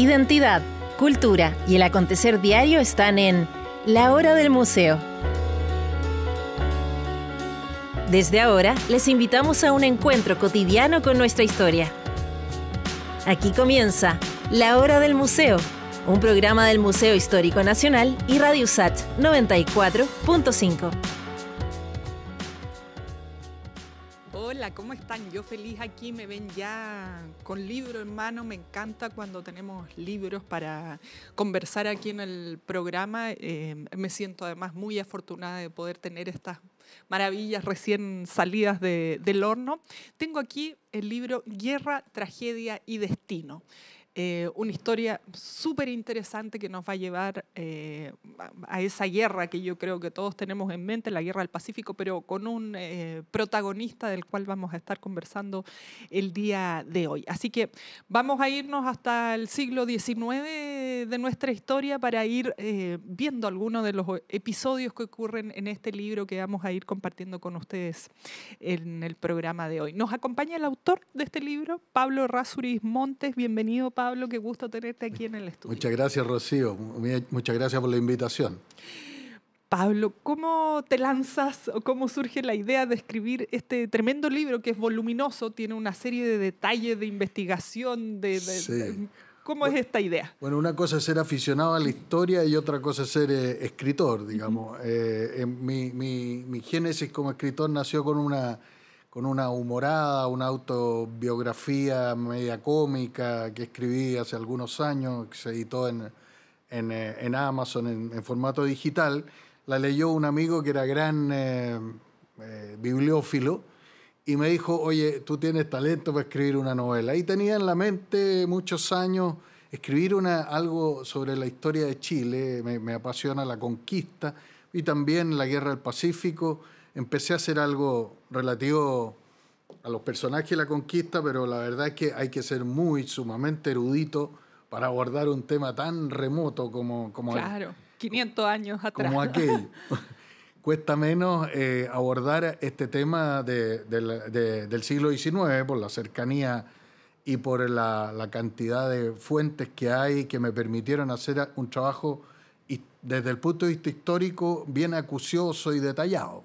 identidad, cultura y el acontecer diario están en La Hora del Museo. Desde ahora les invitamos a un encuentro cotidiano con nuestra historia. Aquí comienza La Hora del Museo, un programa del Museo Histórico Nacional y Radio Sat 94.5. Hola, ¿cómo están? Yo feliz aquí, me ven ya con libro en mano, me encanta cuando tenemos libros para conversar aquí en el programa. Eh, me siento además muy afortunada de poder tener estas maravillas recién salidas del horno. Tengo aquí el libro Guerra, Tragedia y Destino. Eh, una historia súper interesante que nos va a llevar eh, a esa guerra que yo creo que todos tenemos en mente, la guerra del Pacífico, pero con un eh, protagonista del cual vamos a estar conversando el día de hoy. Así que vamos a irnos hasta el siglo XIX de nuestra historia para ir viendo algunos de los episodios que ocurren en este libro que vamos a ir compartiendo con ustedes en el programa de hoy. Nos acompaña el autor de este libro, Pablo Rasuriz Montes. Bienvenido, Pablo, qué gusto tenerte aquí en el estudio. Muchas gracias, Rocío. Muchas gracias por la invitación. Pablo, ¿cómo te lanzas o cómo surge la idea de escribir este tremendo libro que es voluminoso, tiene una serie de detalles de investigación? De, ¿Cómo es esta idea? Bueno, una cosa es ser aficionado a la historia y otra cosa es ser eh, escritor, digamos. Eh, mi génesis como escritor nació con una con una humorada, una autobiografía media cómica que escribí hace algunos años, que se editó en, en, eh, Amazon en, formato digital. La leyó un amigo que era gran eh, eh, bibliófilo y me dijo, oye, tú tienes talento para escribir una novela. Y tenía en la mente muchos años escribir una, algo sobre la historia de Chile, me, me apasiona la conquista y también la guerra del Pacífico empecé a hacer algo relativo a los personajes de la conquista, pero la verdad es que hay que ser muy sumamente erudito para abordar un tema tan remoto como... como claro, 500 años atrás. Como aquel. Cuesta menos eh, abordar este tema del siglo XIX por la cercanía y por la, la, cantidad de fuentes que hay que me permitieron hacer un trabajo desde el punto de vista histórico bien acucioso y detallado.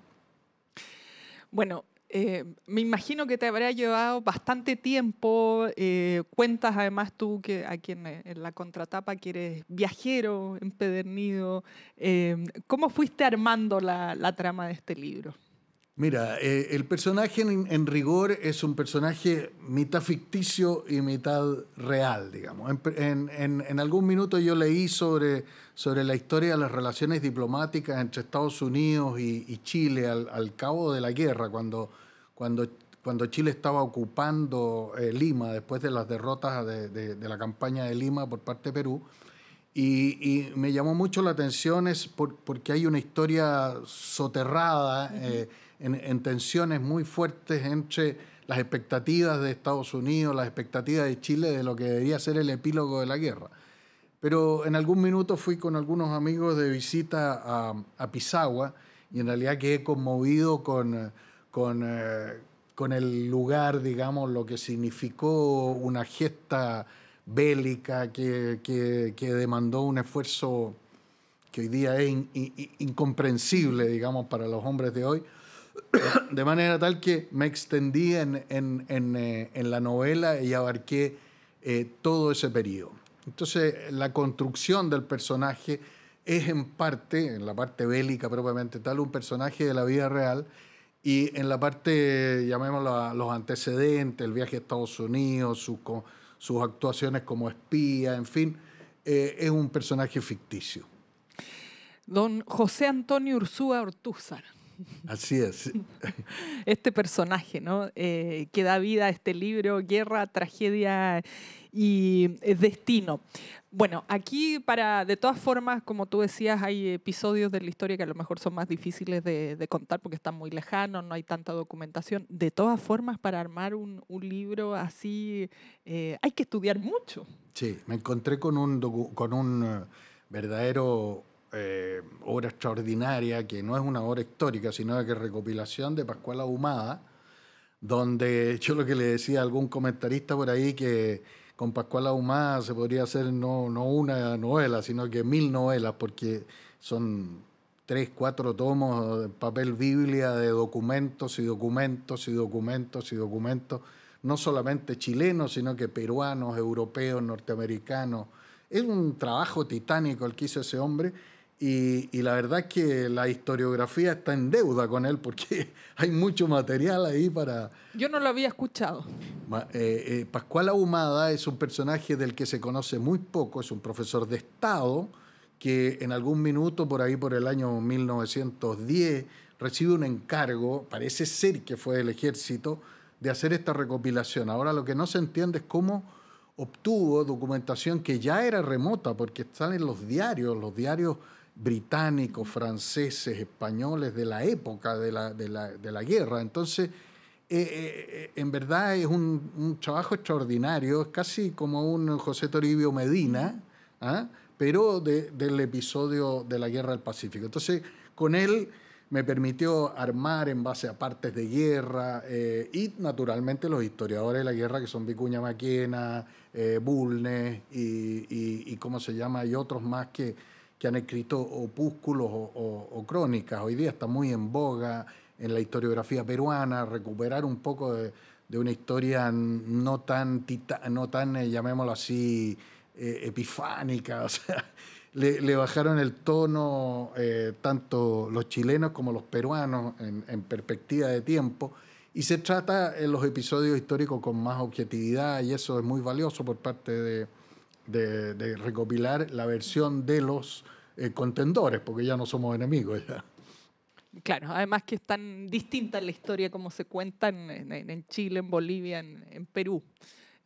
Bueno, eh, me imagino que te habrá llevado bastante tiempo. Eh, cuentas además tú que aquí en, eh, en, la contratapa que eres viajero, empedernido. ¿Cómo fuiste armando la, trama de este libro? Mira, eh, el personaje en, rigor es un personaje mitad ficticio y mitad real, digamos. En, algún minuto yo leí sobre, sobre la historia de las relaciones diplomáticas entre Estados Unidos y, Chile al, cabo de la guerra, cuando, cuando, cuando Chile estaba ocupando eh, Lima después de las derrotas de, la campaña de Lima por parte de Perú. Y, me llamó mucho la atención es porque hay una historia soterrada. Eh, en, tensiones muy fuertes entre las expectativas de Estados Unidos, las expectativas de Chile de lo que debería ser el epílogo de la guerra. Pero en algún minuto fui con algunos amigos de visita a, a Pisagua y en realidad quedé conmovido con, con, eh, con el lugar, digamos, lo que significó una gesta bélica que, que, que demandó un esfuerzo que hoy día es incomprensible, digamos, para los hombres de hoy de manera tal que me extendí en, en, eh, la novela y abarqué eh, todo ese periodo. Entonces, la construcción del personaje es en parte, en la parte bélica propiamente tal, un personaje de la vida real y en la parte, llamémoslo, los antecedentes, el viaje a Estados Unidos, sus, sus actuaciones como espía, en fin, eh, es un personaje ficticio. Don José Antonio Ursúa Ortúzar. Así es. este personaje, ¿no? Eh, que da vida a este libro, Guerra, Tragedia y eh, Destino. Bueno, aquí para, de todas formas, como tú decías, hay episodios de la historia que a lo mejor son más difíciles de, contar porque están muy lejanos, no hay tanta documentación. De todas formas, para armar un, libro así eh, hay que estudiar mucho. Sí, me encontré con un, con un verdadero eh, obra extraordinaria, que no es una obra histórica, sino que recopilación de Pascual Ahumada, donde yo lo que le decía a algún comentarista por ahí que con Pascual Ahumada se podría hacer no, no una novela, sino que mil novelas, porque son tres, cuatro tomos de papel biblia de documentos y documentos y documentos y documentos, no solamente chilenos, sino que peruanos, europeos, norteamericanos. Es un trabajo titánico el que hizo ese hombre y, la verdad es que la historiografía está en deuda con él porque hay mucho material ahí para... Yo no lo había escuchado. Eh, eh, Pascual Ahumada es un personaje del que se conoce muy poco, es un profesor de Estado que en algún minuto, por ahí por el año 1910, recibe un encargo, parece ser que fue del ejército, de hacer esta recopilación. Ahora lo que no se entiende es cómo obtuvo documentación que ya era remota, porque están en los diarios, los diarios británicos, franceses, españoles de la época de la, guerra. Entonces, eh, eh, eh, en verdad es un, trabajo extraordinario, es casi como un José Toribio Medina, ¿ah? pero del episodio de la Guerra del Pacífico. Entonces, con él me permitió armar en base a partes de guerra y naturalmente los historiadores de la guerra que son Vicuña Maquena, Bulnes y, cómo se llama, y otros más que, han escrito opúsculos o, crónicas. Hoy día está muy en boga en la historiografía peruana recuperar un poco de, una historia no tan, no tan eh, llamémoslo así, eh, epifánica. O sea, le, bajaron el tono eh, tanto los chilenos como los peruanos en, perspectiva de tiempo. Y se trata en los episodios históricos con más objetividad y eso es muy valioso por parte de, de recopilar la versión de los eh, contendores, porque ya no somos enemigos. Claro, además que es tan distinta la historia como se cuenta en, Chile, en Bolivia, en, Perú.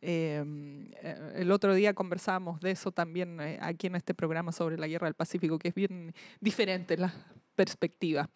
Em, eh, el otro día conversábamos de eso también eh, aquí en este programa sobre la Guerra del Pacífico, que es bien diferente la perspectiva.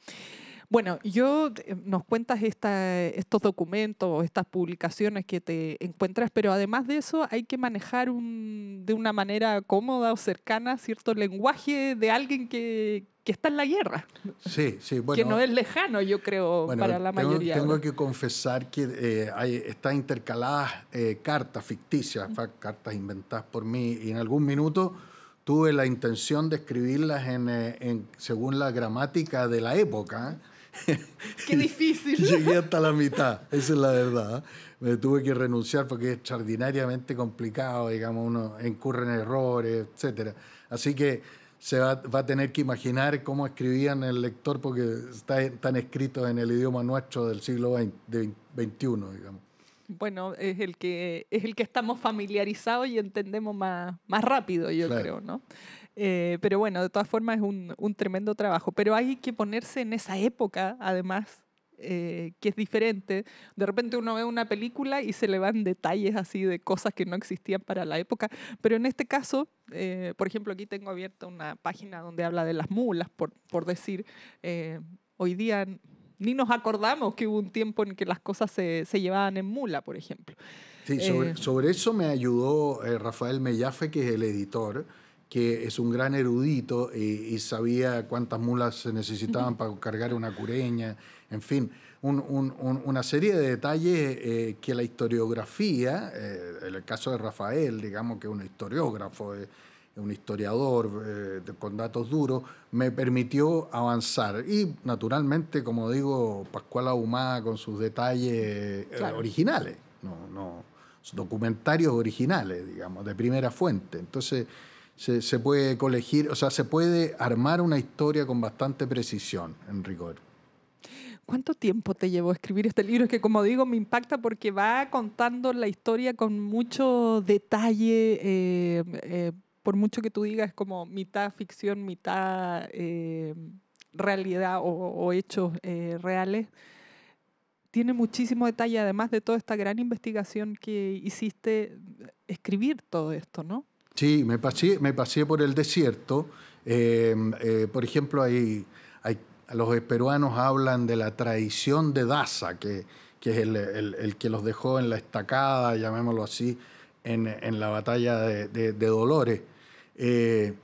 Bueno, yo eh, nos cuentas estos documentos, estas publicaciones que te encuentras, pero además de eso hay que manejar de una manera cómoda o cercana cierto lenguaje de alguien que, está en la guerra. Sí, sí, bueno. Que no es lejano, yo creo, para la mayoría. Tengo que confesar que eh, están intercaladas eh, cartas ficticias, cartas inventadas por mí, y en algún minuto tuve la intención de escribirlas según la gramática de la época. Qué difícil. Llegué hasta la mitad, esa es la verdad. ¿eh? Me tuve que renunciar porque es extraordinariamente complicado, digamos, uno incurre en errores, etcétera. Así que se va, a tener que imaginar cómo escribían el lector porque está, están escritos en el idioma nuestro del siglo XXI, digamos. Bueno, es el que es el que estamos familiarizados y entendemos más, más rápido, yo creo, ¿no? Eh, pero bueno, de todas formas es un, un, tremendo trabajo. Pero hay que ponerse en esa época, además, eh, que es diferente. De repente uno ve una película y se le van detalles así de cosas que no existían para la época. Pero en este caso, eh, por ejemplo, aquí tengo abierta una página donde habla de las mulas, por, por decir, hoy día ni nos acordamos que hubo un tiempo en que las cosas se, se llevaban en mula, por ejemplo. Sí, sobre, sobre eso me ayudó Rafael Mellafe, que es el editor, que es un gran erudito eh, y, sabía cuántas mulas se necesitaban para cargar una cureña, en fin, una serie de detalles eh, que la historiografía, eh, en el caso de Rafael, digamos que es un historiógrafo, un historiador con datos duros, me permitió avanzar. Y naturalmente, como digo, Pascual Ahumada con sus detalles originales, no, no, documentarios originales, digamos, de primera fuente. Entonces, se, puede colegir, o sea, se puede armar una historia con bastante precisión, en rigor. ¿Cuánto tiempo te llevó escribir este libro? Es que, como digo, me impacta porque va contando la historia con mucho detalle. Eh, eh, por mucho que tú digas, como mitad ficción, mitad eh, realidad o hechos reales, tiene muchísimo detalle, además de toda esta gran investigación que hiciste, escribir todo esto, ¿no? Sí, me pasé, por el desierto. Em, eh, por ejemplo, los peruanos hablan de la traición de Daza, que, es el, que los dejó en la estacada, llamémoslo así, en, la batalla de, Dolores. Eh,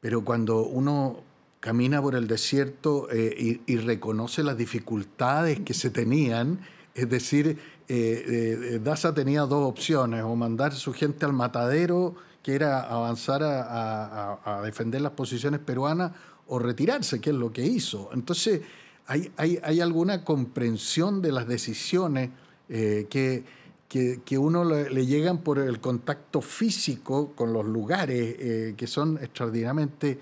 pero cuando uno camina por el desierto eh, y, y, reconoce las dificultades que se tenían, es decir, Daza tenía dos opciones, o mandar su gente al matadero, que era avanzar a, defender las posiciones peruanas o retirarse, que es lo que hizo. Entonces, hay, alguna comprensión de las decisiones eh, que, que, uno le, llegan por el contacto físico con los lugares eh, que son extraordinariamente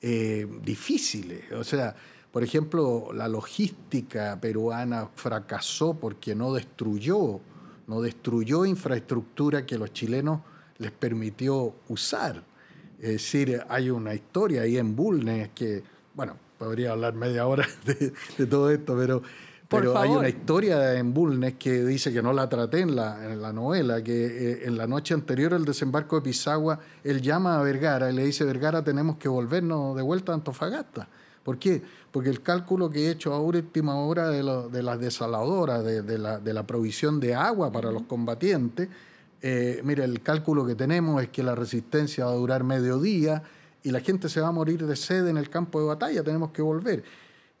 eh, difíciles. O sea, por ejemplo, la logística peruana fracasó porque no destruyó, no destruyó infraestructura que los chilenos les permitió usar. Es decir, hay una historia ahí en Bulnes que, bueno, podría hablar media hora de, todo esto, pero, pero hay una historia en Bulnes que dice que no la traté en la, la novela, que eh, en la noche anterior al desembarco de Pisagua, él llama a Vergara y le dice, Vergara, tenemos que volvernos de vuelta a Antofagasta. ¿Por qué? Porque el cálculo que he hecho a última hora de, las desaladoras, de, de, la, de la provisión de agua para los combatientes, eh, mira, el cálculo que tenemos es que la resistencia va a durar medio día y la gente se va a morir de sed en el campo de batalla, tenemos que volver.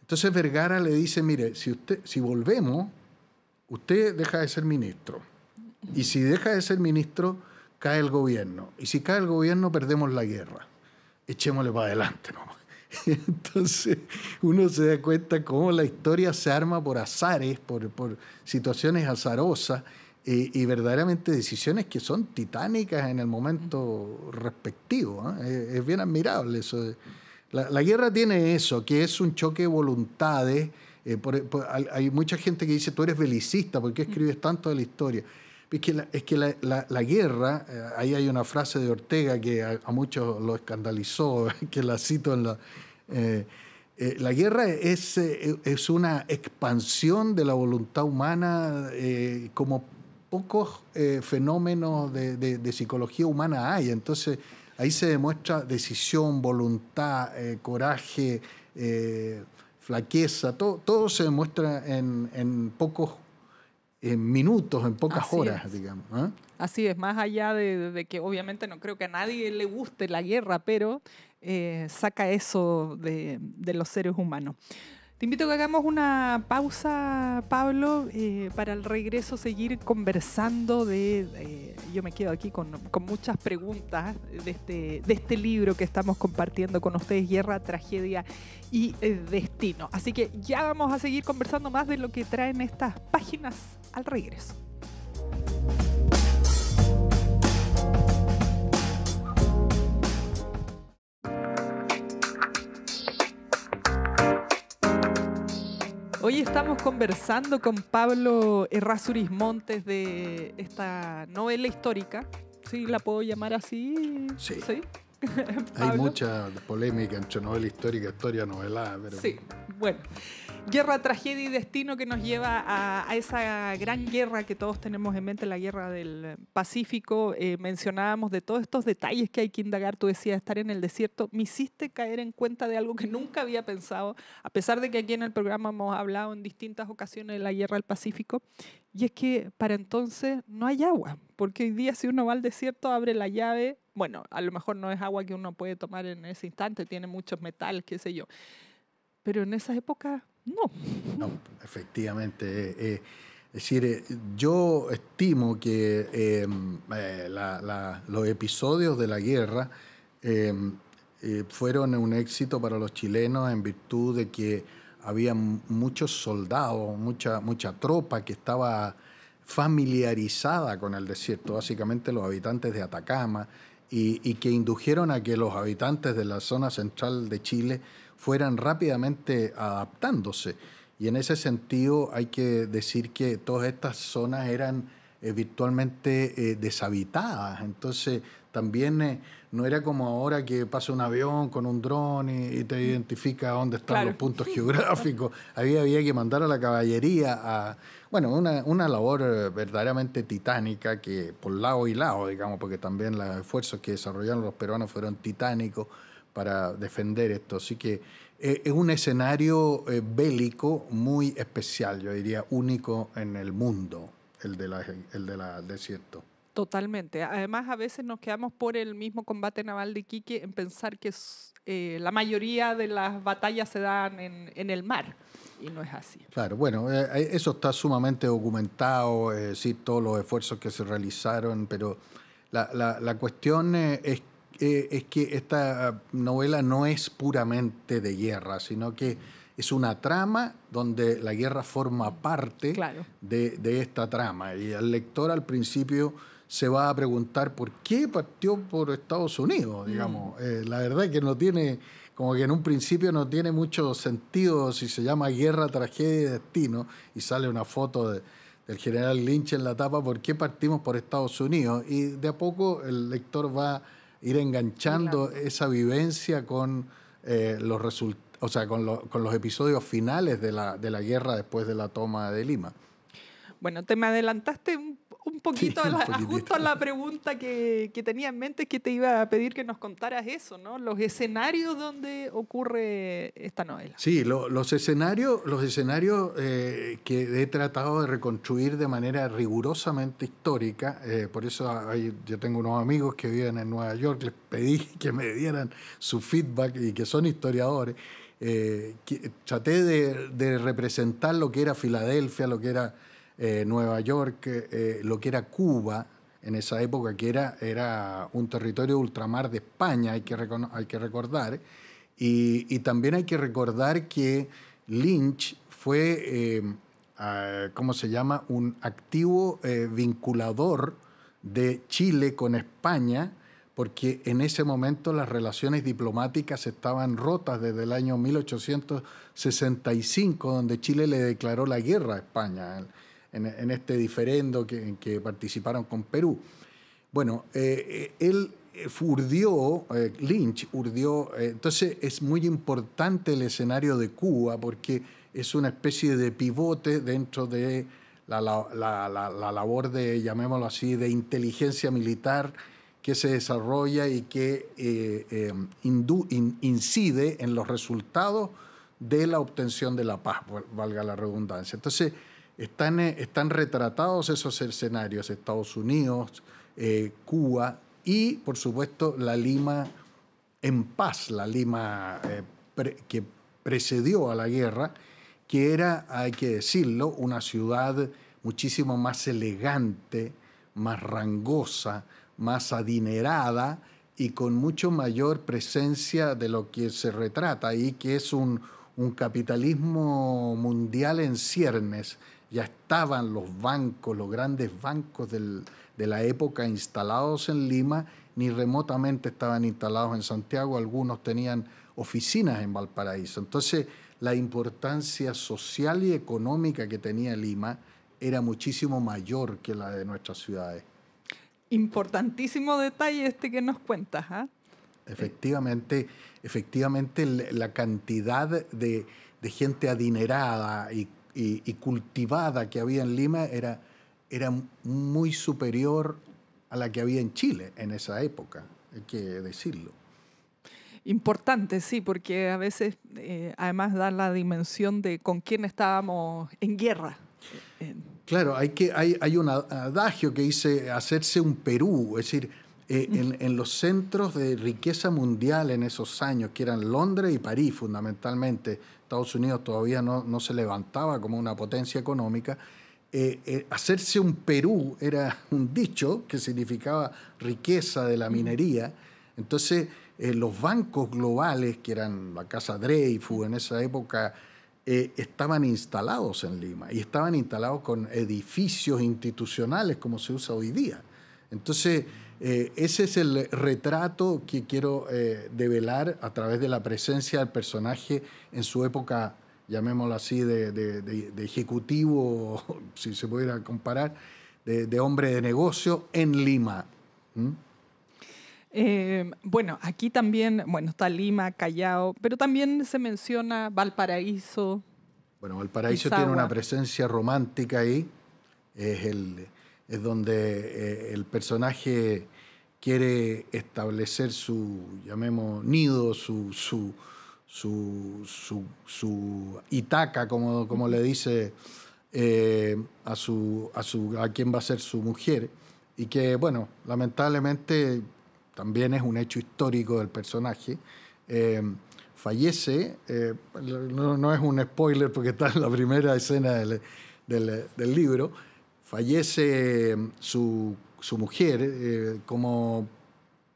Entonces Vergara le dice, mire, si, usted, si volvemos, usted deja de ser ministro. Y si deja de ser ministro, cae el gobierno. Y si cae el gobierno, perdemos la guerra. Echémosle para adelante, ¿no? Entonces uno se da cuenta cómo la historia se arma por azares, por situaciones azarosas. Y, verdaderamente decisiones que son titánicas en el momento respectivo. ¿eh? Es, bien admirable eso. La, guerra tiene eso, que es un choque de voluntades. Eh, hay mucha gente que dice, tú eres belicista, ¿por qué escribes mm. tanto de la historia? Es que la, es que la, guerra, eh, ahí hay una frase de Ortega que a, muchos lo escandalizó, que la cito en la... la guerra es, es una expansión de la voluntad humana como pocos eh, fenómenos de, psicología humana hay. Entonces, ahí se demuestra decisión, voluntad, eh, coraje, eh, flaqueza, todo, todo se demuestra en, en pocos en minutos, en pocas horas, digamos. Así es, más allá de, que obviamente no creo que a nadie le guste la guerra, pero saca eso de, de los seres humanos. Te invito a que hagamos una pausa, Pablo, eh, para al regreso seguir conversando de... Eh, yo me quedo aquí con, muchas preguntas este, de este, libro que estamos compartiendo con ustedes, Guerra, Tragedia y eh, Destino. Así que ya vamos a seguir conversando más de lo que traen estas páginas al regreso. Hoy estamos conversando con Pablo Errázuriz Montes de esta novela histórica. ¿Sí la puedo llamar así? Sí. Hay mucha polémica entre novela histórica historia novelada. Pero... Sí, bueno guerra, tragedia y destino que nos lleva a, esa gran guerra que todos tenemos en mente, la guerra del Pacífico. Eh, mencionábamos de todos estos detalles que hay que indagar. Tú decías estar en el desierto. Me hiciste caer en cuenta de algo que nunca había pensado, a pesar de que aquí en el programa hemos hablado en distintas ocasiones de la guerra del Pacífico. Y es que para entonces no hay agua, porque hoy día si uno va al desierto, abre la llave. Bueno, a lo mejor no es agua que uno puede tomar en ese instante, tiene muchos metales, qué sé yo. Pero en esa época no. No, efectivamente. Eh, eh, es decir, eh, yo estimo que em, los episodios de la guerra em, fueron un éxito para los chilenos en virtud de que había muchos soldados, mucha, mucha tropa que estaba familiarizada con el desierto, básicamente los habitantes de Atacama, y, que indujeron a que los habitantes de la zona central de Chile fueran rápidamente adaptándose. Y en ese sentido hay que decir que todas estas zonas eran eh, virtualmente eh, deshabitadas. Entonces también eh, no era como ahora que pasa un avión con un dron y, te identifica dónde están los puntos geográficos. había, había que mandar a la caballería a... Bueno, una, una labor verdaderamente titánica que por lado y lado, digamos, porque también los esfuerzos que desarrollaron los peruanos fueron titánicos para defender esto. Así que eh, es un escenario eh, bélico muy especial, yo diría único en el mundo, el de la, el de la desierto. Totalmente. Además, a veces nos quedamos por el mismo combate naval de Quique en pensar que eh, la mayoría de las batallas se dan en, en, el mar. Y no es así. Claro, bueno, eso está sumamente documentado, sí, todos los esfuerzos que se realizaron, pero la, la, la cuestión es eh, es que esta ah, novela no es puramente de guerra, sino que es una trama donde la guerra forma parte de, esta trama. Y el lector al principio se va a preguntar por qué partió por Estados Unidos, mm. digamos. Eh, la verdad es que no tiene, como que en un principio no tiene mucho sentido si se llama guerra, tragedia y destino, y sale una foto del general Lynch en la tapa, ¿por qué partimos por Estados Unidos? Y de a poco el lector va ir enganchando esa vivencia con eh, los resultados o sea, con, con, los episodios finales de la, de la, guerra después de la toma de Lima. Bueno, te me adelantaste un poquito justo a la pregunta que, tenía en mente, es que te iba a pedir que nos contaras eso, ¿no? Los escenarios donde ocurre esta novela. Sí, los escenarios, los eh, escenarios que he tratado de reconstruir de manera rigurosamente histórica, eh, por eso yo tengo unos amigos que viven en Nueva York, les pedí que me dieran su feedback y que son historiadores. Eh, traté de representar lo que era Filadelfia, lo que era eh, Nueva York, eh, lo que era Cuba en esa época, que era, era un territorio ultramar de España, hay que, hay que recordar. Y, también hay que recordar que Lynch fue, eh, ¿cómo se llama?, un activo vinculador de Chile con España porque en ese momento las relaciones diplomáticas estaban rotas desde el año 1865, donde Chile le declaró la guerra a España en, este diferendo que, en que participaron con Perú. Bueno, eh, eh, él eh, urdió, Lynch urdió, entonces es muy importante el escenario de Cuba porque es una especie de pivote dentro de la, labor de, llamémoslo así, de inteligencia militar que se desarrolla y que incide en los resultados de la obtención de la paz, valga la redundancia. Entonces, eh, están, retratados esos escenarios, Estados Unidos, eh, Cuba y, por supuesto, la Lima en paz, la Lima eh, que precedió a la guerra, que era, hay que decirlo, una ciudad muchísimo más elegante, más rangosa, más adinerada y con mucho mayor presencia de lo que se retrata y que es un, un capitalismo mundial en ciernes, ya estaban los bancos, los grandes bancos de la época instalados en Lima, ni remotamente estaban instalados en Santiago, algunos tenían oficinas en Valparaíso. Entonces, la importancia social y económica que tenía Lima era muchísimo mayor que la de nuestras ciudades. Importantísimo detalle este que nos cuentas. ¿ah? Efectivamente, efectivamente la cantidad de, de gente adinerada y y, cultivada que había en Lima era, era muy superior a la que había en Chile en esa época, hay que decirlo. Importante, sí, porque a veces eh, además da la dimensión de con quién estábamos en guerra. Eh, eh. Claro, hay, que, hay, hay un adagio que dice hacerse un Perú, es decir, en, en, los centros de riqueza mundial en esos años, que eran Londres y París fundamentalmente, Estados Unidos todavía no, se levantaba como una potencia económica, eh, eh, hacerse un Perú era un dicho que significaba riqueza de la minería. Entonces, eh, los bancos globales, que eran la Casa Dreyfus en esa época, estaban instalados en Lima y estaban instalados con edificios institucionales como se usa hoy día. Entonces, eh, ese es el retrato que quiero eh, develar a través de la presencia del personaje en su época, llamémoslo así, de, ejecutivo, si se pudiera comparar, de, hombre de negocio en Lima. ¿Mm? Eh, bueno, aquí también, bueno, está Lima, Callao, pero también se menciona Valparaíso. Bueno, Valparaíso tiene una presencia romántica ahí. Es el, es donde eh, el personaje quiere establecer su, llamemos, nido, su, su, itaca, como, como le dice eh, a, su, a, su, a quien va a ser su mujer, y que, bueno, lamentablemente también es un hecho histórico del personaje. Eh, fallece, no, es un spoiler porque está en la primera escena del, del libro, Fallece em, su, mujer, eh, como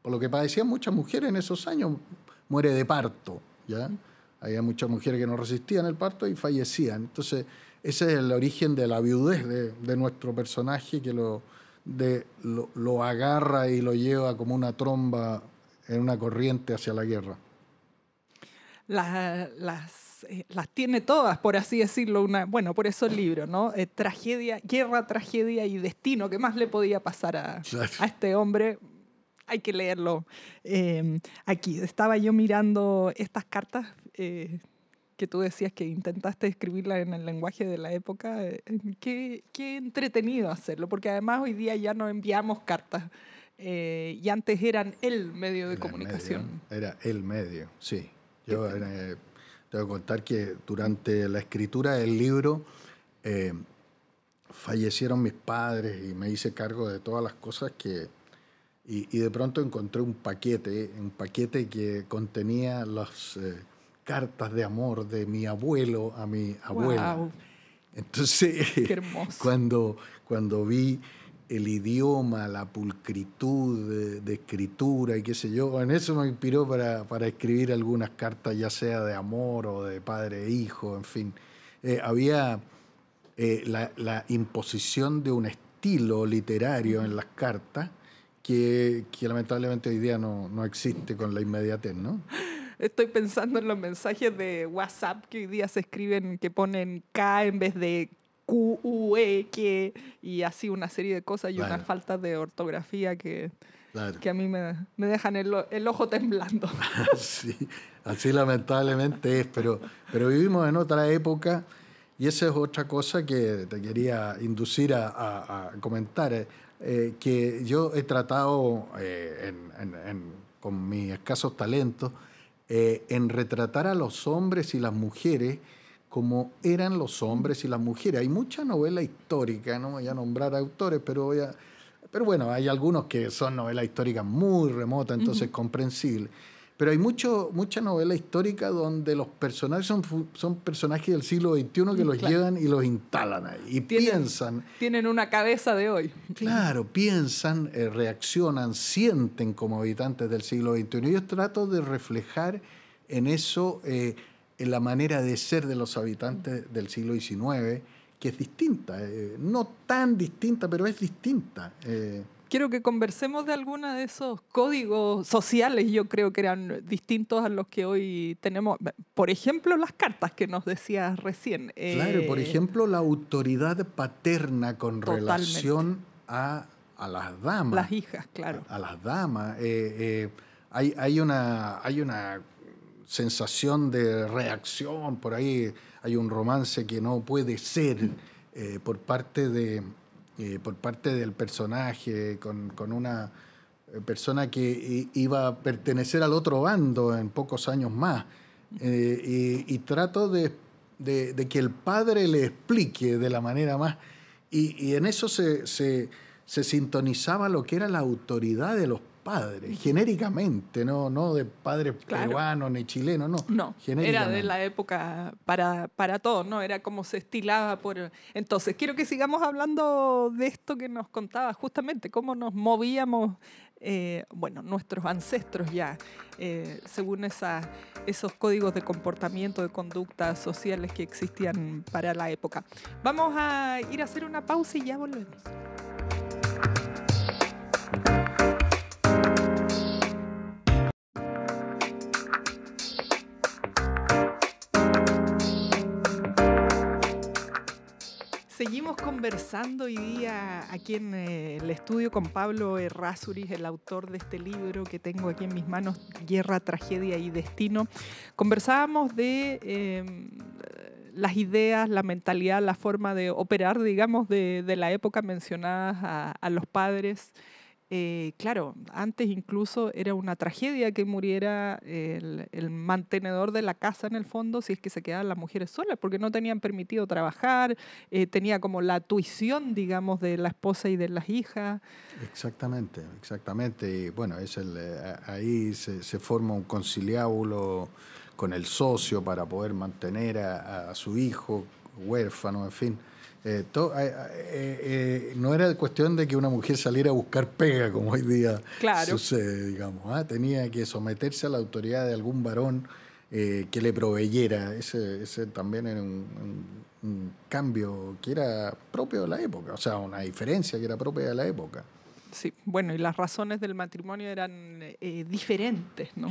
por lo que padecían muchas mujeres en esos años, muere de parto, ¿ya? Había muchas mujeres que no resistían el parto y fallecían. Entonces, ese es el origen de la viudez de, nuestro personaje que lo, de, lo, agarra y lo lleva como una tromba en una corriente hacia la guerra. las eh, las, tiene todas, por así decirlo, una, bueno, por eso el libro, ¿no? Eh, tragedia, guerra, tragedia y destino, ¿qué más le podía pasar a, este hombre? Hay que leerlo. Eh, aquí, estaba yo mirando estas cartas que tú decías que intentaste escribirla en el lenguaje de la época. Qué, entretenido hacerlo, porque además hoy día ya no enviamos cartas. y antes eran el medio de comunicación. Era el medio, sí. Yo era, te voy a contar que durante la escritura del libro eh, fallecieron mis padres y me hice cargo de todas las cosas que... Y, de pronto encontré un paquete, un paquete que contenía las eh, cartas de amor de mi abuelo a mi abuela. Wow. Entonces, Qué hermoso. cuando, cuando vi el idioma, la pulcritud de, escritura y qué sé yo. En eso me inspiró para, escribir algunas cartas, ya sea de amor o de padre e hijo, en fin. Eh, había eh, la, imposición de un estilo literario en las cartas que, lamentablemente hoy día no, no existe con la inmediatez, ¿no? estoy pensando en los mensajes de WhatsApp que hoy día se escriben, que ponen K en vez de Q, E, que, y así una serie de cosas y unas faltas de ortografía que, que a mí me, dejan el, ojo temblando. así lamentablemente es, pero, pero vivimos en otra época y esa es otra cosa que te quería inducir a, comentar, eh, eh, que yo he tratado eh, con mis escasos talentos en retratar a los hombres y las mujeres como eran los hombres y las mujeres. Hay mucha novela histórica, no voy a nombrar autores, pero voy a... Pero bueno, hay algunos que son novelas históricas muy remotas, entonces comprensible. Pero hay mucho, mucha novela histórica donde los personajes son, son personajes del siglo XXI que mm, los llevan y los instalan ahí. Y piensan. Tienen una cabeza de hoy. Claro, piensan, eh, reaccionan, sienten como habitantes del siglo XXI. yo trato de reflejar en eso eh, en la manera de ser de los habitantes del siglo XIX, que es distinta, eh, no tan distinta, pero es distinta. Eh. Quiero que conversemos de algunos de esos códigos sociales, yo creo que eran distintos a los que hoy tenemos. Por ejemplo, las cartas que nos decías recién. Eh. claro, por ejemplo, la autoridad paterna con relación a, las damas. Las hijas, claro. A, las damas. Hay, hay, una, hay una sensación de reacción, por ahí hay un romance que no puede ser eh, por, parte de, eh, por parte del personaje, con, una eh, persona que iba a pertenecer al otro bando en pocos años más. y, trato de, que el padre le explique de la manera más. Y, en eso se, se, sintonizaba lo que era la autoridad de los Padre, genéricamente, no, no de padres peruanos ni chilenos, no. No, era de la época para, para todos, ¿no? Era como se estilaba por... Entonces, quiero que sigamos hablando de esto que nos contaba justamente, cómo nos movíamos, eh, bueno, nuestros ancestros ya, eh, según esos códigos de comportamiento, de conductas sociales que existían para la época. Vamos a ir a hacer una pausa y ya volvemos. Seguimos conversando hoy día aquí en eh, el estudio con Pablo Errázuriz, el autor de este libro que tengo aquí en mis manos, Guerra, Tragedia y Destino. Conversábamos de em, las ideas, la mentalidad, la forma de operar, digamos, de, la época mencionadas a los padres. Eh, claro, antes incluso era una tragedia que muriera el, el, mantenedor de la casa en el fondo si es que se quedaban las mujeres solas, porque no tenían permitido trabajar, eh, tenía como la tuición, digamos, de la esposa y de las hijas. Exactamente, exactamente. Y bueno, es eh, ahí se, forma un conciliábulo con el socio para poder mantener a su hijo huérfano, en fin. Eh, eh, eh, no era cuestión de que una mujer saliera a buscar pega, como hoy día sucede, digamos. ¿ah? Tenía que someterse a la autoridad de algún varón que le proveyera. Ese, también era un, un, cambio que era propio de la época, o sea, una diferencia que era propia de la época. Sí, bueno, y las razones del matrimonio eran diferentes, ¿no?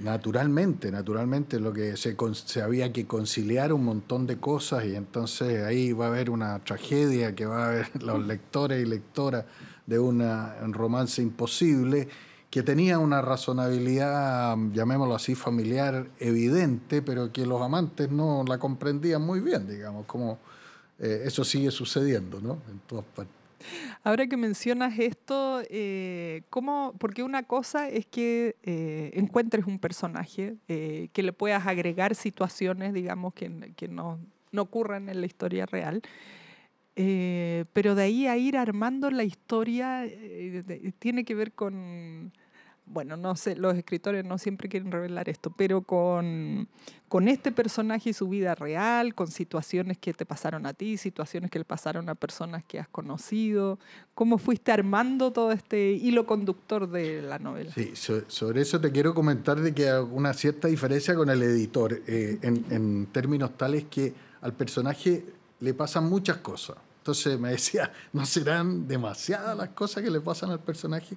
Naturalmente, naturalmente, lo que se, se, había que conciliar un montón de cosas y entonces ahí va a haber una tragedia que va a haber los lectores y lectoras de una, un romance imposible que tenía una razonabilidad, llamémoslo así, familiar evidente, pero que los amantes no la comprendían muy bien, digamos, como eh, eso sigue sucediendo, ¿no? En todas partes. Ahora que mencionas esto, eh, ¿cómo, porque una cosa es que eh, encuentres un personaje, eh, que le puedas agregar situaciones, digamos, que, no, ocurran en la historia real, pero de ahí a ir armando la historia tiene que ver con bueno, no sé, los escritores no siempre quieren revelar esto, pero con, con este personaje y su vida real, con situaciones que te pasaron a ti, situaciones que le pasaron a personas que has conocido, ¿cómo fuiste armando todo este hilo conductor de la novela? Sí, sobre eso te quiero comentar de que hay una cierta diferencia con el editor, eh, en, en términos tales que al personaje le pasan muchas cosas. Entonces me decía, ¿no serán demasiadas las cosas que le pasan al personaje?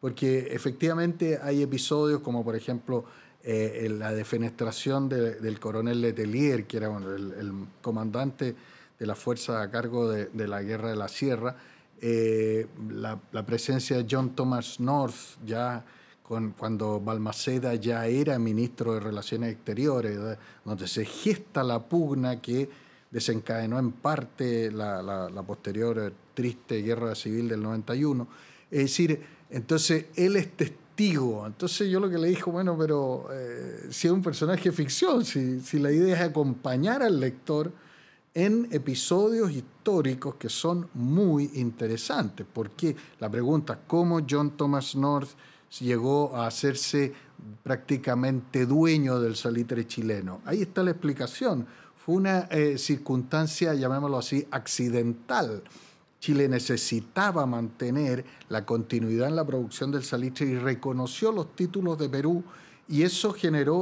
porque efectivamente hay episodios como por ejemplo eh, la defenestración del coronel Letelier, que era el, comandante de la fuerza a cargo de, la guerra de la Sierra, eh, la, presencia de John Thomas North, ya con, cuando Balmaceda ya era ministro de Relaciones Exteriores, donde se gesta la pugna que desencadenó en parte la, la posterior eh, triste guerra civil del 91. Es decir, entonces, él es testigo. Entonces, yo lo que le dijo, bueno, pero eh, si es un personaje ficción, si, la idea es acompañar al lector en episodios históricos que son muy interesantes, porque la pregunta, ¿cómo John Thomas North llegó a hacerse prácticamente dueño del salitre chileno? Ahí está la explicación. Fue una eh, circunstancia, llamémoslo así, accidental. Chile necesitaba mantener la continuidad en la producción del salitre y reconoció los títulos de Perú y eso generó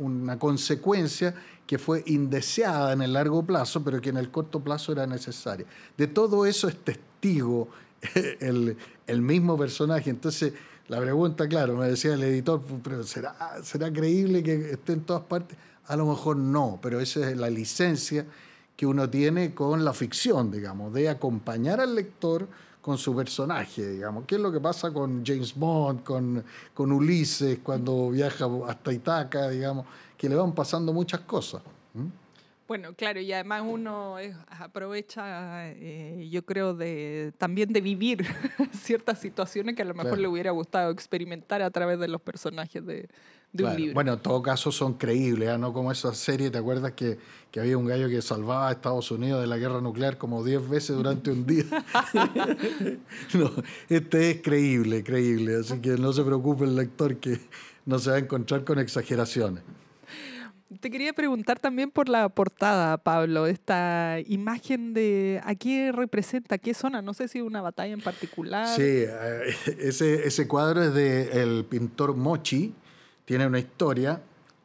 una consecuencia que fue indeseada en el largo plazo, pero que en el corto plazo era necesaria. De todo eso es testigo el, el mismo personaje. Entonces, la pregunta, claro, me decía el editor, pero ¿será, ¿será creíble que esté en todas partes? A lo mejor no, pero esa es la licencia que uno tiene con la ficción, digamos, de acompañar al lector con su personaje, digamos. ¿Qué es lo que pasa con James Bond, con, con Ulises, cuando viaja hasta Itaca, digamos? Que le van pasando muchas cosas. Bueno, claro, y además uno aprovecha, eh, yo creo, de, también de vivir ciertas situaciones que a lo mejor le hubiera gustado experimentar a través de los personajes de, bueno, en todo caso son creíbles, ¿ah? no como esa serie, ¿te acuerdas que, que, había un gallo que salvaba a Estados Unidos de la guerra nuclear como 10 veces durante un día? no, este es creíble, creíble, así que no se preocupe el lector que no se va a encontrar con exageraciones. Te quería preguntar también por la portada, Pablo, esta imagen de a qué representa, qué zona, no sé si una batalla en particular. Sí, eh, ese, ese cuadro es del pintor Mochi, tiene una historia.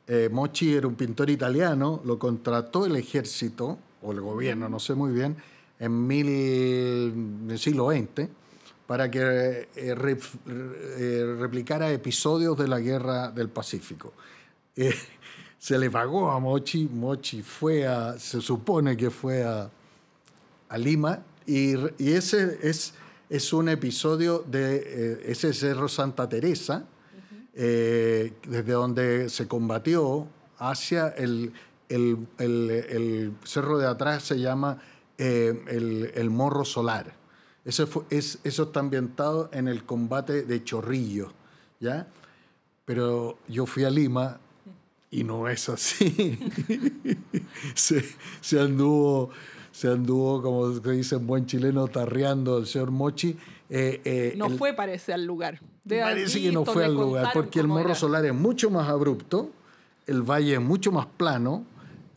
Eh, Mochi era un pintor italiano, lo contrató el ejército o el gobierno, no sé muy bien, en, el siglo XX para que eh, eh, replicara episodios de la guerra del Pacífico. se le pagó a Mochi, Mochi fue a, se supone que fue a, Lima, y, ese es, es un episodio de, ese Cerro Santa Teresa, eh, desde donde se combatió hacia el, el, cerro de atrás se llama eh, el, Morro Solar. Eso, es, eso está ambientado en el combate de Chorrillo, ¿ya? Pero yo fui a Lima y no es así. se, anduvo, se anduvo, como dicen dice buen chileno, tarreando al señor Mochi eh, eh, no fue, parece, al lugar. parece que no fue al lugar, porque el morro solar es mucho más abrupto, el valle es mucho más plano,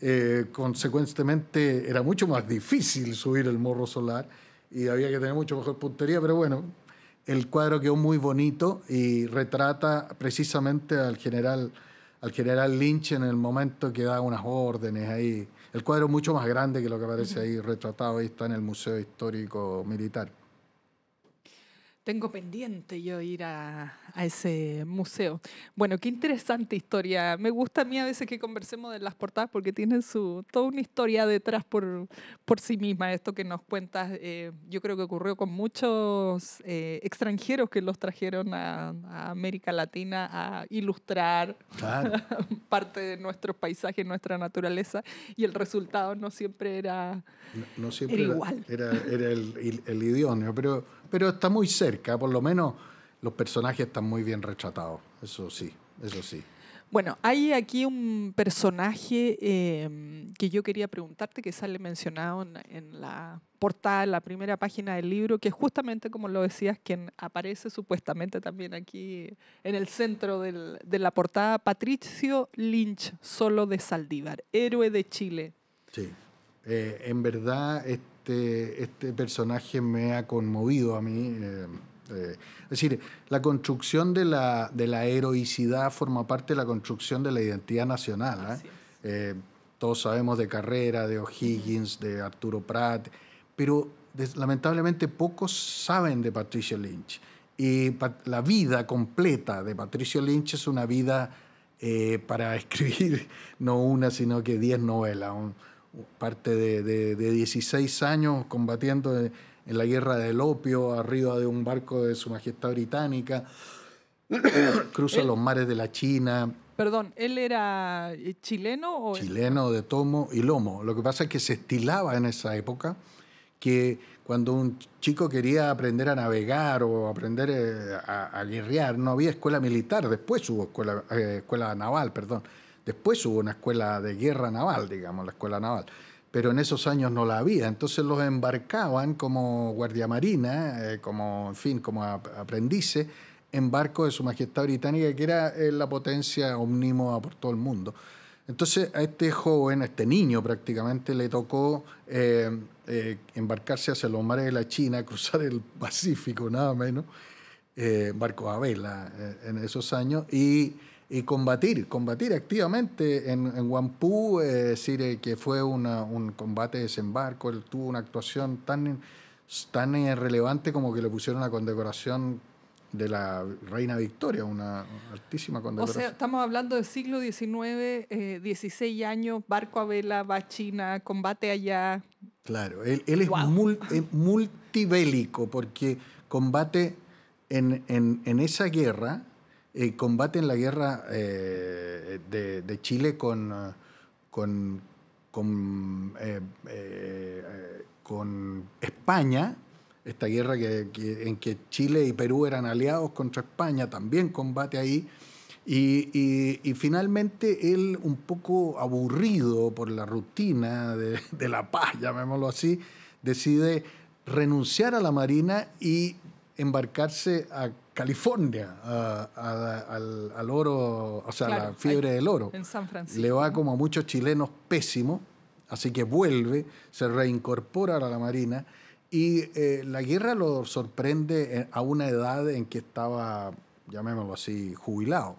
eh, consecuentemente era mucho más difícil subir el morro solar y había que tener mucho mejor puntería, pero bueno, el cuadro quedó muy bonito y retrata precisamente al general, al general Lynch en el momento que da unas órdenes ahí. El cuadro es mucho más grande que lo que aparece ahí retratado, ahí está en el Museo Histórico Militar. Tengo pendiente yo ir a, a, ese museo. Bueno, qué interesante historia. Me gusta a mí a veces que conversemos de las portadas porque tienen su, toda una historia detrás por, por sí misma. Esto que nos cuentas, eh, yo creo que ocurrió con muchos eh, extranjeros que los trajeron a, América Latina a ilustrar parte de nuestros paisajes, nuestra naturaleza, y el resultado no siempre era, siempre era, igual. Era, el, el, el, idioma, pero, pero está muy cerca por lo menos los personajes están muy bien retratados, eso sí, eso sí. Bueno, hay aquí un personaje em, que yo quería preguntarte, que sale mencionado en, la portada, en la primera página del libro, que justamente, como lo decías, quien aparece supuestamente también aquí en el centro de la portada, Patricio Lynch, solo de Saldívar, héroe de Chile. Sí. Eh, en verdad, este, este, personaje me ha conmovido a mí. Eh, eh, es decir, la construcción de la, heroicidad forma parte de la construcción de la identidad nacional. todos sabemos de Carrera, de O'Higgins, de Arturo Pratt, pero lamentablemente pocos saben de Patricio Lynch. Y la vida completa de Patricio Lynch es una vida para escribir no una, sino que diez novelas parte de, de, de 16 años combatiendo en, la guerra del opio, arriba de un barco de Su Majestad Británica, cruza eh. los mares de la China. Perdón, ¿él era eh, chileno o...? Chileno de tomo y lomo. Lo que pasa es que se estilaba en esa época que cuando un chico quería aprender a navegar o aprender eh, a, a, guerrear, no había escuela militar, después hubo escuela, escuela naval, perdón. Después hubo una escuela de guerra naval, digamos, la escuela naval, pero en esos años no la había, entonces los embarcaban como guardia marina, eh, como, en fin, como aprendices en barco de Su Majestad Británica, que era eh, la potencia omnímoda por todo el mundo. Entonces a este joven, a este niño prácticamente, le tocó eh, embarcarse hacia los mares de la China, cruzar el Pacífico, nada menos, barco a vela en esos años, y y combatir, combatir activamente en, en Wampú, eh, decir, eh, que fue un combate de desembarco, él tuvo una actuación tan, tan eh, relevante como que le pusieron la condecoración de la Reina Victoria, una altísima condecoración. O sea, estamos hablando del siglo XIX, 16 años, barco a vela, va a China, combate allá. Claro, él, es, multibélico porque combate en esa guerra Combate en la guerra eh, de, Chile con, con, con, eh, eh, con España, esta guerra que, en que Chile y Perú eran aliados contra España, también combate ahí. Y, y, finalmente él, un poco aburrido por la rutina de, la paz, llamémoslo así, decide renunciar a la Marina y embarcarse a California al, al, oro, o sea, la fiebre del oro. En San Francisco. Le va como a muchos chilenos pésimo, así que vuelve, se reincorpora a la Marina y eh, la guerra lo sorprende a una edad en que estaba, llamémoslo así, jubilado.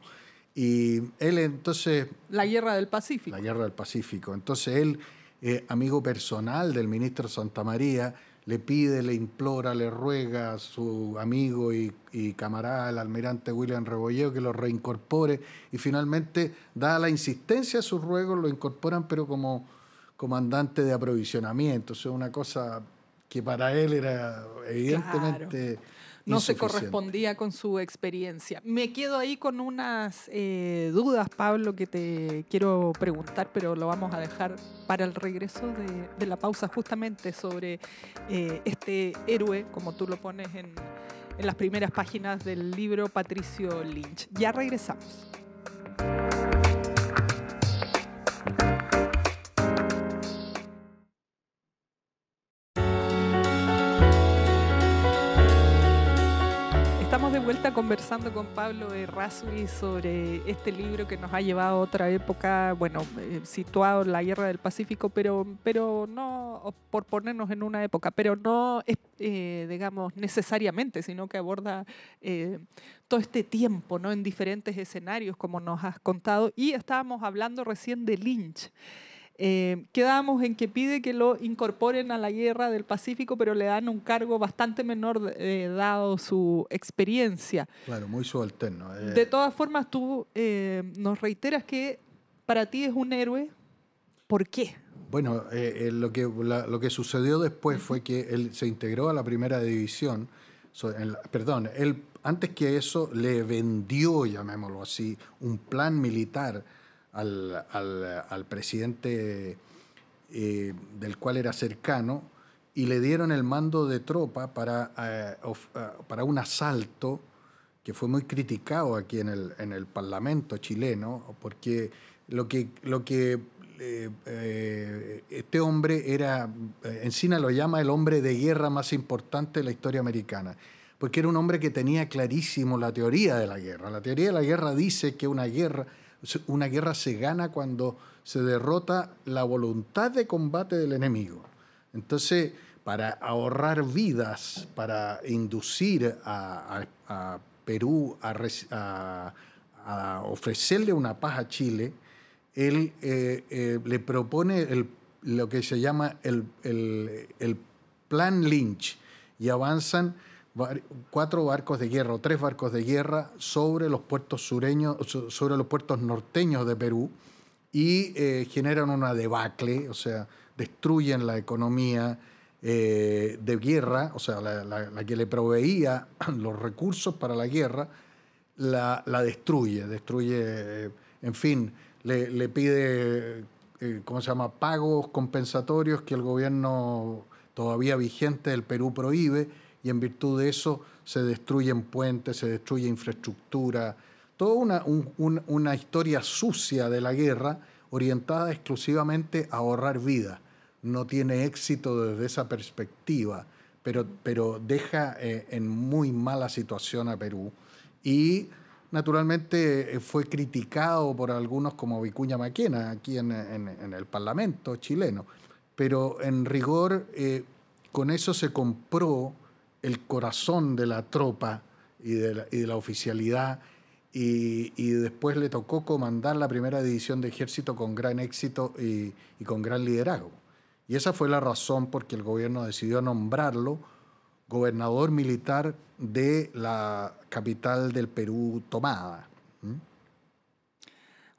Y él entonces... La guerra del Pacífico. La guerra del Pacífico. Entonces él, eh, amigo personal del ministro Santa María, le pide, le implora, le ruega a su amigo y, camarada, el almirante William Rebolledo, que lo reincorpore. Y finalmente, dada la insistencia a sus ruegos, lo incorporan, pero como comandante de aprovisionamiento. O sea, una cosa que para él era evidentemente no se correspondía con su experiencia. Me quedo ahí con unas eh, dudas, Pablo, que te quiero preguntar, pero lo vamos a dejar para el regreso de, la pausa justamente sobre eh, este héroe, como tú lo pones en las primeras páginas del libro Patricio Lynch. Ya regresamos. conversando con Pablo de Errazuri sobre este libro que nos ha llevado a otra época, bueno, eh, situado en la Guerra del Pacífico, pero, pero no por ponernos en una época, pero no, es eh, digamos, necesariamente, sino que aborda eh, todo este tiempo, ¿no? En diferentes escenarios, como nos has contado. Y estábamos hablando recién de Lynch. Eh, quedamos en que pide que lo incorporen a la guerra del Pacífico, pero le dan un cargo bastante menor eh, dado su experiencia. Claro, muy subalterno. Eh. De todas formas, tú nos reiteras que para ti es un héroe. ¿Por qué? Bueno, lo, que, lo que sucedió después fue que él se integró a la primera división. perdón, él antes que eso le vendió, llamémoslo así, un plan militar al, presidente eh, del cual era cercano y le dieron el mando de tropa para, eh, eh, para un asalto que fue muy criticado aquí en el, Parlamento chileno, porque lo que, lo que este hombre era, Encina lo llama el hombre de guerra más importante de la historia americana, porque era un hombre que tenía clarísimo la teoría de la guerra. La teoría de la guerra dice que una guerra una guerra se gana cuando se derrota la voluntad de combate del enemigo. Entonces, para ahorrar vidas, para inducir a, Perú a, ofrecerle una paz a Chile, él eh, eh, le propone lo que se llama el, el plan Lynch y avanzan cuatro barcos de guerra o tres barcos de guerra sobre los puertos sureños, sobre los puertos norteños de Perú y eh, generan una debacle, o sea, destruyen la economía eh, de guerra, o sea, la, que le proveía los recursos para la guerra, la, la destruye, destruye, eh, en fin, le, le pide, ¿cómo se llama?, pagos compensatorios que el gobierno todavía vigente del Perú prohíbe y en virtud de eso se destruyen puentes, se destruye infraestructura, toda una, una historia sucia de la guerra orientada exclusivamente a ahorrar vida. No tiene éxito desde esa perspectiva, pero, pero deja eh, en muy mala situación a Perú. Y naturalmente eh, fue criticado por algunos como Vicuña Maquena aquí en, el Parlamento chileno, pero en rigor eh, con eso se compró el corazón de la tropa y de la, oficialidad. Y, después le tocó comandar la primera división de ejército con gran éxito y, con gran liderazgo. Y esa fue la razón por que el gobierno decidió nombrarlo gobernador militar de la capital del Perú tomada.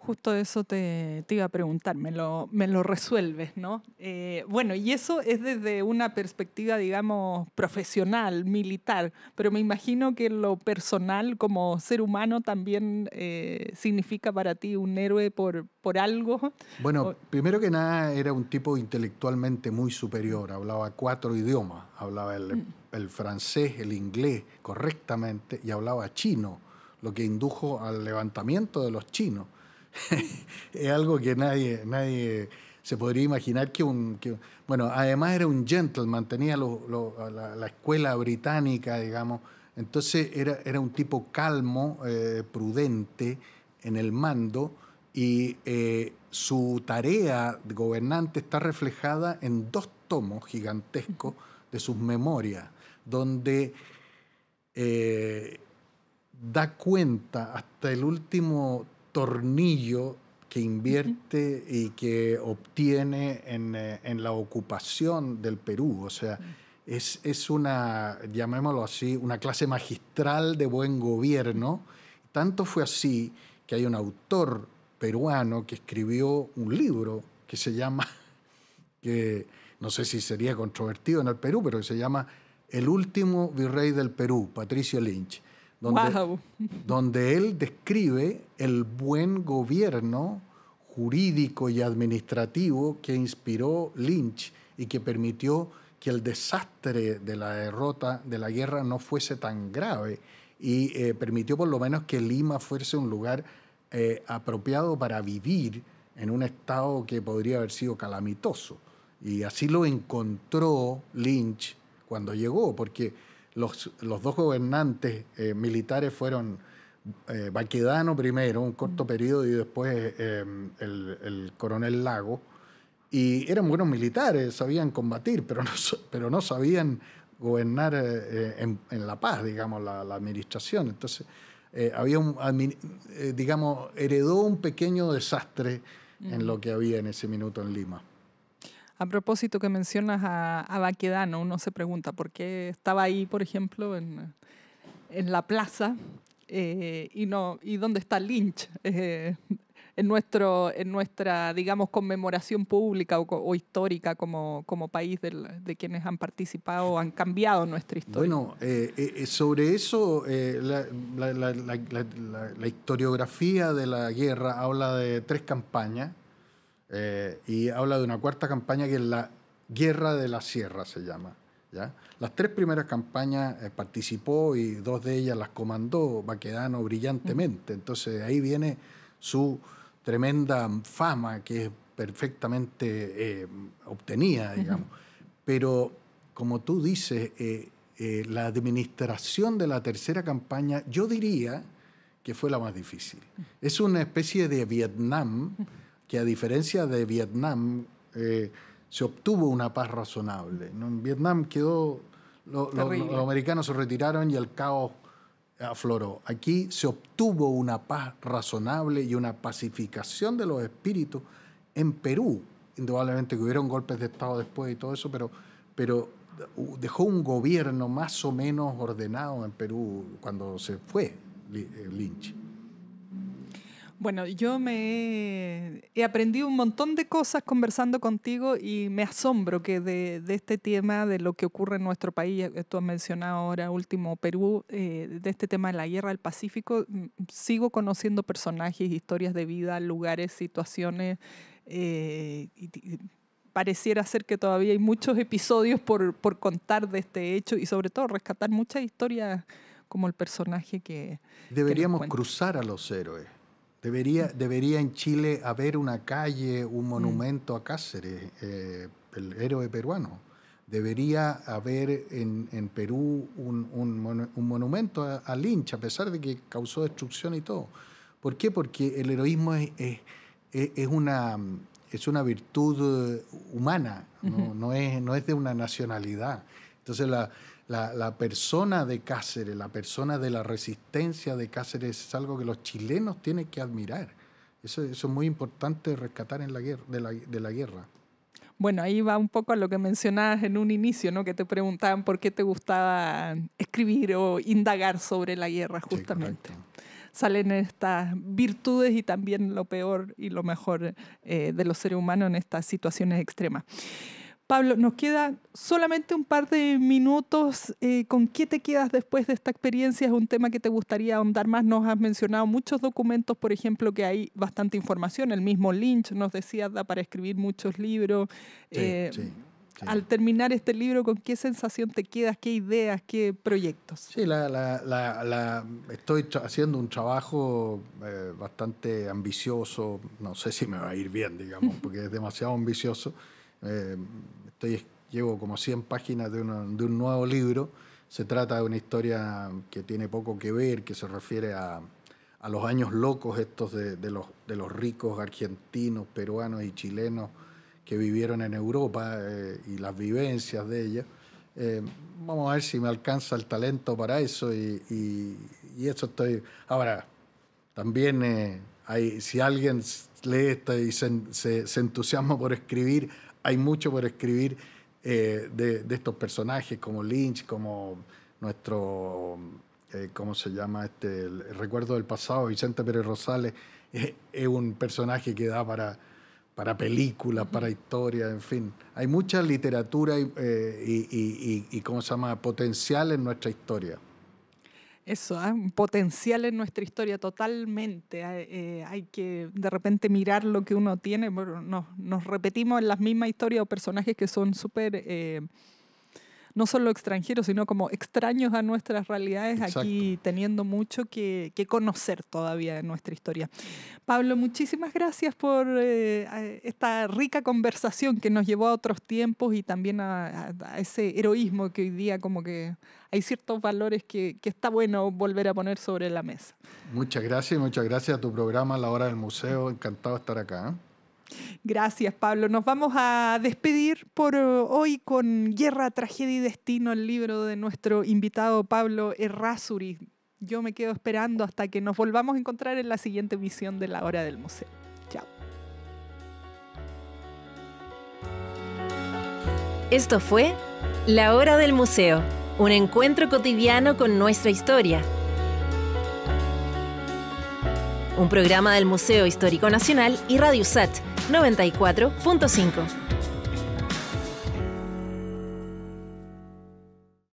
Justo eso te, iba a preguntar, me lo, resuelves, ¿no? Eh, bueno, y eso es desde una perspectiva, digamos, profesional, militar, pero me imagino que lo personal como ser humano también eh, significa para ti un héroe por, algo. Bueno, primero que nada era un tipo intelectualmente muy superior, hablaba cuatro idiomas, hablaba mm. el francés, el inglés correctamente y hablaba chino, lo que indujo al levantamiento de los chinos es algo que nadie, nadie se podría imaginar que un... bueno, además era un gentleman, tenía la, escuela británica, digamos. Entonces era, era un tipo calmo, eh, prudente en el mando y eh, su tarea de gobernante está reflejada en dos tomos gigantescos de sus memorias, donde eh, da cuenta hasta el último tornillo que invierte y que obtiene eh, en, la ocupación del Perú. O sea, es, es, una, llamémoslo así, una clase magistral de buen gobierno. Tanto fue así que hay un autor peruano que escribió un libro que se llama, que no sé si sería controvertido en el Perú, pero que se llama El último virrey del Perú, Patricio Lynch donde, él describe el buen gobierno jurídico y administrativo que inspiró Lynch y que permitió que el desastre de la derrota de la guerra no fuese tan grave y eh, permitió por lo menos que Lima fuese un lugar eh, apropiado para vivir en un estado que podría haber sido calamitoso. Y así lo encontró Lynch cuando llegó, porque los, los dos gobernantes eh, militares fueron Baquedano eh, primero, un corto periodo, y después eh, el, coronel Lago. Y eran buenos militares, sabían combatir, pero no, pero no sabían gobernar en, la paz, digamos, la, la administración. Entonces, había un, digamos, heredó un pequeño desastre en lo que había en ese minuto en Lima. A propósito que mencionas a, Baquedano, uno se pregunta por qué estaba ahí, por ejemplo, en, la plaza eh, y, no, y dónde está Lynch eh, en, nuestro, en nuestra, digamos, conmemoración pública o, histórica como, como país de quienes han participado, o han cambiado nuestra historia. Bueno, eh, sobre eso la historiografía de la guerra habla de tres campañas eh, y habla de una cuarta campaña que es la Guerra de la Sierra, se llama. ¿ya? Las tres primeras campañas eh, participó y dos de ellas las comandó Baquedano brillantemente. Entonces ahí viene su tremenda fama que es perfectamente eh, obtenida, digamos. Pero como tú dices, eh, la administración de la tercera campaña, yo diría que fue la más difícil. Es una especie de Vietnam que a diferencia de Vietnam, eh, se obtuvo una paz razonable. En Vietnam quedó, los americanos se retiraron y el caos afloró. Aquí se obtuvo una paz razonable y una pacificación de los espíritus en Perú. Indudablemente que hubieron golpes de Estado después y todo eso, pero, pero dejó un gobierno más o menos ordenado en Perú cuando se fue eh, Lynch. Bueno, yo me he aprendido un montón de cosas conversando contigo y me asombro que de, este tema, de lo que ocurre en nuestro país, eh, tú has mencionado ahora último Perú, eh, de este tema de la guerra del Pacífico, mm, sigo conociendo personajes, historias de vida, lugares, situaciones. Eh, y, pareciera ser que todavía hay muchos episodios por, contar de este hecho y sobre todo rescatar muchas historias como el personaje que... Deberíamos cruzar a los héroes. Debería, debería en Chile haber una calle, un mm. monumento a Cáceres, eh, el héroe peruano. Debería haber en, en Perú un, un, monumento a, Lynch, a pesar de que causó destrucción y todo. ¿Por qué? Porque el heroísmo es, es, es una, es una virtud humana, ¿no? no, es, no es de una nacionalidad. Entonces la, la, la, persona de Cáceres, la persona de la resistencia de Cáceres es algo que los chilenos tienen que admirar. Eso, es muy importante rescatar en la guerra, de, la, de la guerra. Bueno, ahí va un poco a lo que mencionabas en un inicio, ¿no? Que te preguntaban por qué te gustaba escribir o indagar sobre la guerra, justamente. Salen estas virtudes y también lo peor y lo mejor eh, de los seres humanos en estas situaciones extremas. Pablo, nos queda solamente un par de minutos. Eh, ¿Con qué te quedas después de esta experiencia? ¿Es un tema que te gustaría ahondar más? Nos has mencionado muchos documentos, por ejemplo, que hay bastante información. El mismo Lynch nos decía, da para escribir muchos libros. Eh, al terminar este libro, ¿con qué sensación te quedas? ¿Qué ideas? ¿Qué proyectos? Sí, estoy haciendo un trabajo eh, bastante ambicioso. No sé si me va a ir bien, digamos, porque es demasiado ambicioso eh, estoy, llevo como 100 páginas de, de, un nuevo libro. Se trata de una historia que tiene poco que ver, que se refiere a, a los años locos estos de, de, los, de los ricos argentinos, peruanos y chilenos que vivieron en Europa eh, y las vivencias de ellos eh, vamos a ver si me alcanza el talento para eso y, y, eso estoy... Ahora, también hay, si alguien lee esto y se, se, se entusiasma por escribir, hay mucho por escribir eh, de, estos personajes, como Lynch, como nuestro, eh, ¿cómo se llama? Este, el recuerdo del pasado, Vicente Pérez Rosales, eh, es un personaje que da para, para películas, para historias, en fin. Hay mucha literatura y, ¿cómo se llama?, potencial en nuestra historia. Eso, hay ¿ah? un potencial en nuestra historia totalmente. Ah, eh, hay que de repente mirar lo que uno tiene. Bueno, nos repetimos en las mismas historias o personajes que son súper... Eh, no solo extranjeros, sino como extraños a nuestras realidades aquí, teniendo mucho que, conocer todavía de nuestra historia. Pablo, muchísimas gracias por eh, esta rica conversación que nos llevó a otros tiempos y también a, ese heroísmo que hoy día como que hay ciertos valores que, está bueno volver a poner sobre la mesa. Muchas gracias, muchas gracias a tu programa, La Hora del Museo. Encantado de estar acá. ¿eh? Gracias, Pablo. Nos vamos a despedir por eh, hoy con Guerra, Tragedia y Destino, el libro de nuestro invitado Pablo Errázuriz. Yo me quedo esperando hasta que nos volvamos a encontrar en la siguiente emisión de La Hora del Museo. Chao. Esto fue La Hora del Museo, un encuentro cotidiano con nuestra historia un programa del Museo Histórico Nacional y Radio SAT 94.5.